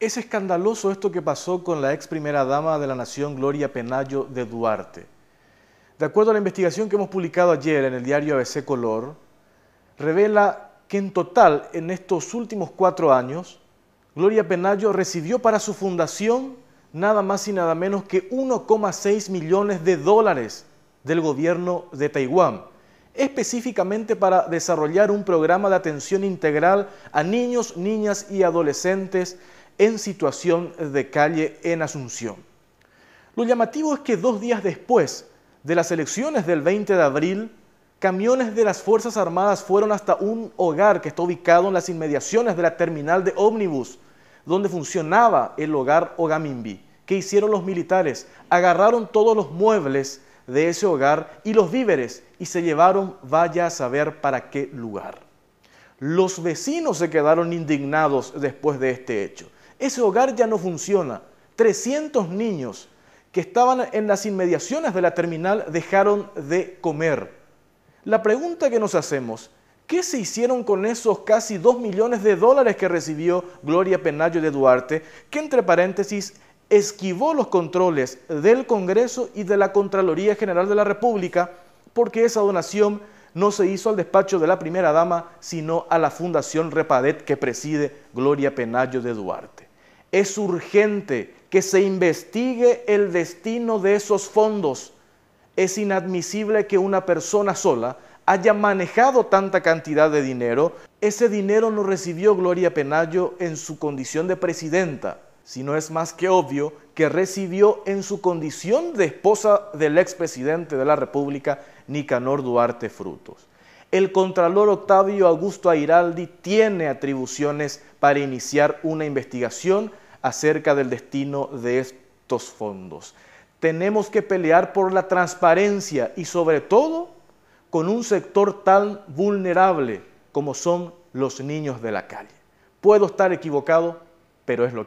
Es escandaloso esto que pasó con la ex primera dama de la Nación, Gloria Penayo de Duarte. De acuerdo a la investigación que hemos publicado ayer en el diario ABC Color, revela que en total en estos últimos cuatro años, Gloria Penayo recibió para su fundación nada más y nada menos que 1,6 millones de dólares del gobierno de Taiwán, específicamente para desarrollar un programa de atención integral a niños, niñas y adolescentes en situación de calle en Asunción. Lo llamativo es que dos días después de las elecciones del 20 de abril, camiones de las Fuerzas Armadas fueron hasta un hogar que está ubicado en las inmediaciones de la terminal de ómnibus, donde funcionaba el hogar Ogamimbi. ¿Qué hicieron los militares? Agarraron todos los muebles de ese hogar y los víveres y se llevaron vaya a saber para qué lugar. Los vecinos se quedaron indignados después de este hecho. Ese hogar ya no funciona. 300 niños que estaban en las inmediaciones de la terminal dejaron de comer. La pregunta que nos hacemos, ¿qué se hicieron con esos casi 2 millones de dólares que recibió Gloria Penayo de Duarte, que entre paréntesis esquivó los controles del Congreso y de la Contraloría General de la República, porque esa donación no se hizo al despacho de la primera dama, sino a la Fundación Repadet que preside Gloria Penayo de Duarte. Es urgente que se investigue el destino de esos fondos. Es inadmisible que una persona sola haya manejado tanta cantidad de dinero. Ese dinero no recibió Gloria Penayo en su condición de presidenta, sino es más que obvio que recibió en su condición de esposa del expresidente de la República, Nicanor Duarte Frutos. El contralor Octavio Augusto Airaldi tiene atribuciones para iniciar una investigación acerca del destino de estos fondos. Tenemos que pelear por la transparencia y sobre todo con un sector tan vulnerable como son los niños de la calle. Puedo estar equivocado, pero es lo que...